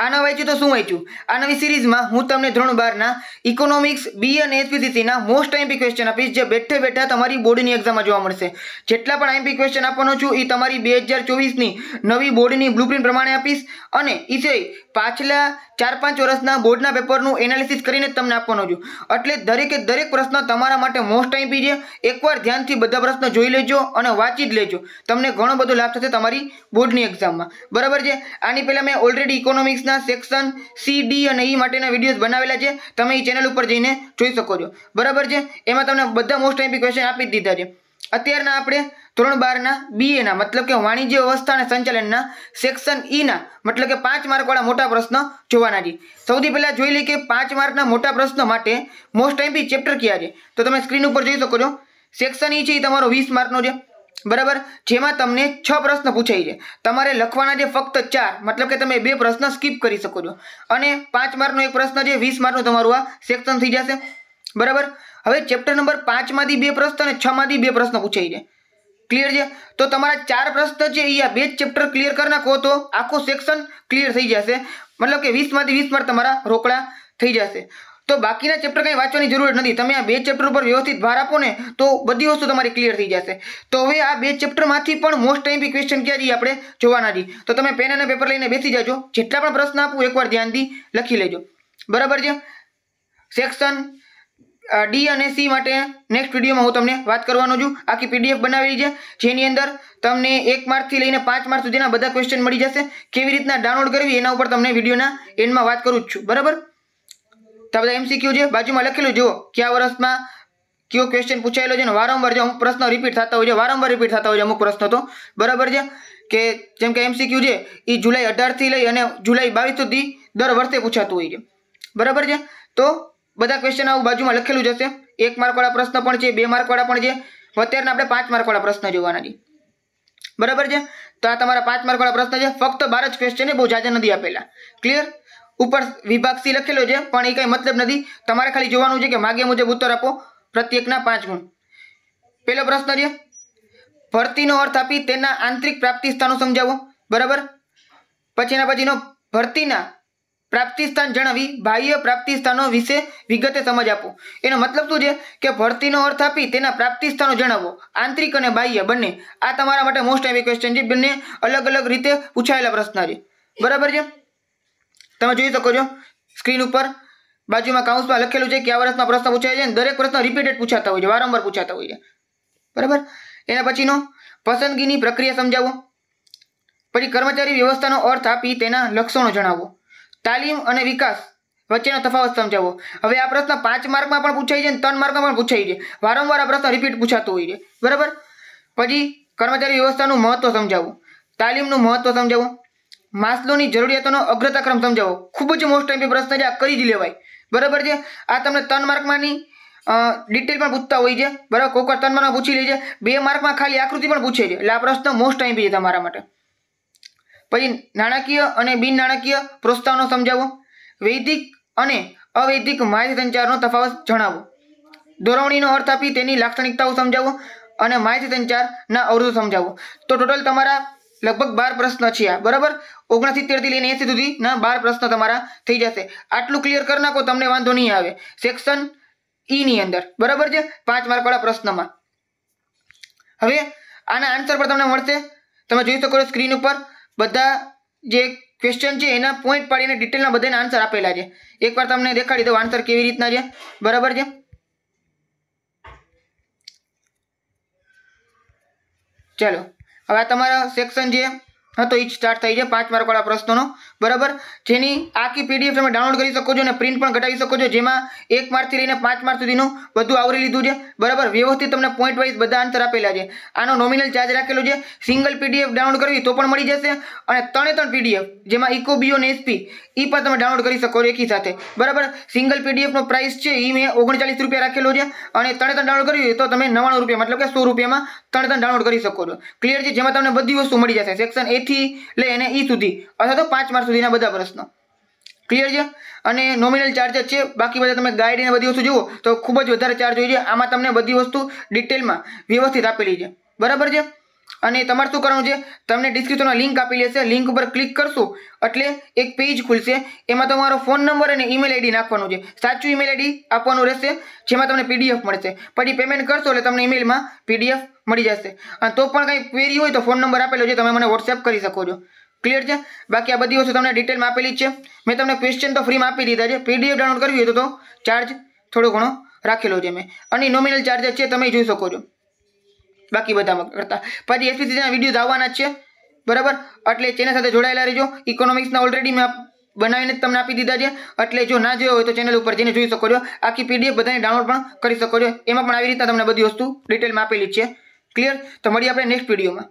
આના વાંચ્યું તો શું વાંચ્યું આ નવી સિરીઝમાં હું તમને ધોરણ બારના ઇકોનોમિક્સ બી અને એસપીસીસીના મોસ્ટ આઈમ્પી ક્વેશ્ચન આપીશ જે બેઠે બેઠા તમારી બોર્ડની એક્ઝામમાં જોવા મળશે જેટલા પણ આઈમ્પી ક્વેશ્ચન આપવાનો છું એ તમારી બે હજાર ચોવીસની નવી બોર્ડની બ્લુપ્રિન્ટ પ્રમાણે આપીશ અને એ પાછલા ચાર પાંચ વર્ષના બોર્ડના પેપરનું એનાલિસિસ કરીને તમને આપવાનો છું એટલે દરેકે દરેક પ્રશ્ન તમારા માટે મોસ્ટ ટાઈમ છે એકવાર ધ્યાનથી બધા પ્રશ્નો જોઈ લેજો અને વાંચી જ લેજો તમને ઘણો બધો લાભ થશે તમારી બોર્ડની એક્ઝામમાં બરાબર છે આની પહેલાં મેં ઓલરેડી ઇકોનોમિક્સના સેક્શન સી ડી અને ઈ e માટેના વિડીયોઝ બનાવેલા છે તમે એ ચેનલ ઉપર જઈને જોઈ શકો છો બરાબર છે એમાં તમને બધા મોસ્ટ ટાઈમ ક્વેશ્ચન આપી જ દીધા છે અત્યારના આપણે ધોરણ બારના બીએના મતલબ કે વાણિજ્ય અવસ્થા અને સંચાલનના સેક્શન ઈના e મતલબ કે પાંચ માર્કવાળા મોટા પ્રશ્ન જોવાના છે સૌથી પહેલાં જોઈ લઈએ કે પાંચ માર્કના મોટા પ્રશ્ન માટે મોસ્ટ એમપી ચેપ્ટર કયા છે તો તમે સ્ક્રીન ઉપર જોઈ શકો છો સેક્શન ઈ e છે એ તમારો વીસ માર્કનો છે બરાબર જેમાં તમને છ પ્રશ્ન પૂછાય છે તમારે લખવાના છે ફક્ત ચાર મતલબ કે તમે બે પ્રશ્ન સ્કીપ કરી શકો છો અને પાંચ માર્કનો એક પ્રશ્ન છે વીસ માર્કનું તમારું આ સેક્શન થઈ જશે બરાબર હવે ચેપ્ટર નંબર પાંચમાંથી બે પ્રશ્ન અને છમાંથી બે પ્રશ્ન પૂછાઈ છે ક્લિયર છે તો તમારા ચાર પ્રશ્ન છે અહીંયા બે ચેપ્ટર ક્લિયર કરી નાખો તો આખું સેક્શન ક્લિયર થઈ જશે મતલબ કે વીસમાંથી વીસ માર્ક તમારા રોકડા થઈ જશે તો બાકીના ચેપ્ટર કંઈ વાંચવાની જરૂર નથી તમે આ બે ચેપ્ટર ઉપર વ્યવસ્થિત ભાર આપો ને તો બધી વસ્તુ તમારી ક્લિયર થઈ જશે તો હવે આ બે ચેપ્ટરમાંથી પણ મોસ્ટ ટાઈમ બી ક્વેશ્ચન ક્યાં જઈએ આપણે જોવાના છીએ તો તમે પેન અને પેપર લઈને બેસી જાજો જેટલા પણ પ્રશ્ન આપું એકવાર ધ્યાનથી લખી લેજો બરાબર છે સેક્શન ડી અને સી માટે નેક્સ્ટ વિડીયોમાં હું તમને વાત કરવાનો છું આખી પીડીએફ બનાવેલી છે જેની અંદર તમને એક માર્કથી લઈને પાંચ માર્ક સુધીના બધા ક્વેશ્ચન મળી જશે કેવી રીતના ડાઉનલોડ કરવી એના ઉપર તમને વિડીયોના એન્ડમાં વાત કરું જ છું બરાબર તો બધા એમસીક્યુ છે બાજુમાં લખેલું જુઓ કયા વર્ષમાં કયો ક્વેશ્ચન પૂછાયેલો છે ને વારંવાર જે અમુક પ્રશ્નો રિપીટ થતા હોય છે વારંવાર રિપીટ થતા હોય છે અમુક પ્રશ્નો તો બરાબર છે કે જેમ કે એમસીક્યુ છે એ જુલાઈ અઢારથી લઈ અને જુલાઈ બાવીસ સુધી દર વર્ષે પૂછાતું હોય છે બરાબર છે તો બધા ક્વેશ્ચન આવું બાજુમાં લખેલું જશે એક માર્કવાળા પ્રશ્ન પણ છે બે માર્કવાળા પણ છે અત્યારના આપણે પાંચ માર્કવાળા પ્રશ્ન જોવાના છે બરાબર છે તો આ તમારા પાંચ માર્કવાળા પ્રશ્ન છે ફક્ત બાર જ ક્વેશ્ચન બહુ જાજા નથી આપેલા ક્લિયર ઉપર વિભાગ સી લખેલો છે પણ એ કંઈ મતલબ નથી તમારે ખાલી જોવાનું છે કે માગે મુજબ ઉત્તર આપો પ્રત્યેકના પાંચ ગુણ પહેલો પ્રશ્ન છે ભરતીનો અર્થ આપી તેના આંતરિક પ્રાપ્તિ સ્થાનો સમજાવો બરાબર પછીના પછીનો ભરતીના પ્રાપ્તિસ્થાન જણાવી બાહ્ય પ્રાપ્તિસ્થાનો વિશે વિગતે સમજ આપો એનો મતલબ શું છે કે ભરતીનો અર્થ આપી તેના પ્રાપ્તિસ્થાનો જણાવો આંતરિક અને બાહ્ય બંને આ તમારા માટે મોસ્ટ એવી ક્વેશ્ચન છે બંને અલગ અલગ રીતે પૂછાયેલા પ્રશ્ન છે બરાબર છે તમે જોઈ શકો છો સ્ક્રીન ઉપર બાજુમાં કાઉન્સમાં લખેલું છે કે આ વર્ષમાં પ્રશ્ન પૂછાય છે દરેક પ્રશ્ન રિપીટેડ પૂછાતા હોય છે વારંવાર પૂછાતા હોય છે બરાબર એના પછીનો પસંદગીની પ્રક્રિયા સમજાવો પછી કર્મચારી વ્યવસ્થાનો અર્થ આપી તેના લક્ષણો જણાવો તાલીમ અને વિકાસ વચ્ચેનો તફાવત સમજાવો હવે આ પ્રશ્ન પાંચ માર્કમાં પણ પૂછાય છે અને ત્રણ માર્કમાં પણ પૂછાય છે વારંવાર આ પ્રશ્ન રિપીટ પૂછાતો હોય છે બરાબર પછી કર્મચારી વ્યવસ્થાનું મહત્વ સમજાવવું તાલીમનું મહત્વ સમજાવો માસલોની જરૂરિયાતોનો અગ્રતાક્રમ સમજાવો ખૂબ જ મોસ્ટ ટાઈમ પ્રશ્ન છે આ કરી જ લેવાય બરાબર છે આ તમને ત્રણ માર્કમાંની ડિટેલ પણ પૂછતા હોય છે બરાબર કોઈક ત્રણ માર્કમાં પૂછી લે છે બે માર્કમાં ખાલી આકૃતિ પણ પૂછે છે એટલે આ પ્રશ્ન મોસ્ટ ટાઈમ છે તમારા માટે પછી નાણાકીય અને બિન નાણાકીય પ્રોત્સાહનો સમજાવો વૈદિક અને અવૈદિક માહિતી સંચારનો તફાવત જણાવો દોરવણીનો અર્થ આપી તેની લાક્ષણિકતાઓ સમજાવો અને માહિતી સંચારના અવરોધો સમજાવો તો ટોટલ તમારા લગભગ બાર પ્રશ્ન છે આ બરાબર ઓગણસિત્તેરથી લઈને એસી સુધીના બાર પ્રશ્ન તમારા થઈ જશે આટલું ક્લિયર કરી નાખો તમને વાંધો નહીં આવે સેક્શન ઈની e અંદર બરાબર છે પાંચ માર્કવાળા પ્રશ્નમાં હવે આના આન્સર પર તમને મળશે તમે જોઈ શકો છો સ્ક્રીન ઉપર બધા જે ક્વેશ્ચન છે એના પોઈન્ટ પાડીને ડિટેલના બધાને આન્સર આપેલા છે એકવાર તમને દેખાડી દઉં આન્સર કેવી રીતના છે બરાબર છે ચલો હવે આ તમારા સેક્શન જે હા તો એ સ્ટાર્ટ થઈ છે પાંચ માર્કવાળા પ્રશ્નોનો બરાબર જેની આખી પીડીએફ તમે ડાઉનલોડ કરી શકો છો અને પ્રિન્ટ પણ કઢાવી શકો છો જેમાં એક માર્કથી લઈને પાંચ માર્ક સુધીનું બધું આવરી લીધું છે બરાબર વ્યવસ્થિત તમને પોઈન્ટ વાઇઝ બધા આન્સર આપેલા છે આનો નોમિનલ ચાર્જ રાખેલો છે સિંગલ પીડીએફ ડાઉનલોડ કરવી તો પણ મળી જશે અને ત્રણે ત્રણ પીડીએફ જેમાં ઇકો બીઓ એસપી એ પણ તમે ડાઉનલોડ કરી શકો છો એકી સાથે બરાબર સિંગલ પીડીએફનો પ્રાઇસ છે એ મેં ઓગણચાલીસ રૂપિયા રાખેલો છે અને ત્રણે ત્રણ ડાઉનલોડ કરવી તો તમે નવ્વાણું રૂપિયા મતલબ કે સો રૂપિયામાં ત્રણે ત્રણ ડાઉનલોડ કરી શકો છો ક્લિયર છે જેમાં તમને બધી વસ્તુ મળી જશે સેક્શન એ થી લઈ અને ઈ સુધી અથવા તો પાંચ માર્ક સુધીના બધા પ્રશ્નો ક્લિયર છે અને નોમિનલ ચાર્જ છે બાકી બધા તમે ગાઈડ અને બધી વસ્તુ જુઓ તો ખૂબ જ વધારે ચાર્જ હોય છે આમાં તમને બધી વસ્તુ ડિટેલમાં વ્યવસ્થિત આપેલી છે બરાબર છે અને તમારે શું કરવાનું છે તમને ડિસ્ક્રિપ્શનમાં લિંક આપી લેશે લિંક ઉપર ક્લિક કરશો એટલે એક પેજ ખુલશે એમાં તમારો ફોન નંબર અને ઈમેલ આઈડી નાખવાનો છે સાચું ઈમેલ આઈડી આપવાનું રહેશે જેમાં તમને પીડીએફ મળશે પછી પેમેન્ટ કરશો એટલે તમને ઈમેલમાં પીડીએફ મળી જશે અને તો પણ કંઈ ક્વેરી હોય તો ફોન નંબર આપેલો છે તમે મને વોટ્સએપ કરી શકો છો ક્લિયર છે બાકી આ બધી વસ્તુ તમને ડિટેલમાં આપેલી છે મેં તમને ક્વેશ્ચન તો ફ્રીમાં આપી દીધા છે પીડીએફ ડાઉનલોડ કરવી હોય તો ચાર્જ થોડો ઘણો રાખેલો છે મેં અને નોમિનલ ચાર્જ છે તમે જોઈ શકો છો બાકી બધામાં કરતા પછી એસપીસીના વિડીયો આવવાના જ છે બરાબર એટલે ચેનલ સાથે જોડાયેલા રહેજો ઇકોનોમિક્સના ઓલરેડી મેં બનાવીને તમને આપી દીધા છે એટલે જો ના જોયો હોય તો ચેનલ ઉપર જઈને જોઈ શકો છો આખી પીડીએફ બધાને ડાઉનલોડ પણ કરી શકો છો એમાં પણ આવી રીતના તમને બધી વસ્તુ ડિટેલમાં આપેલી છે ક્લિયર તો મળીએ આપણે નેક્સ્ટ વિડીયોમાં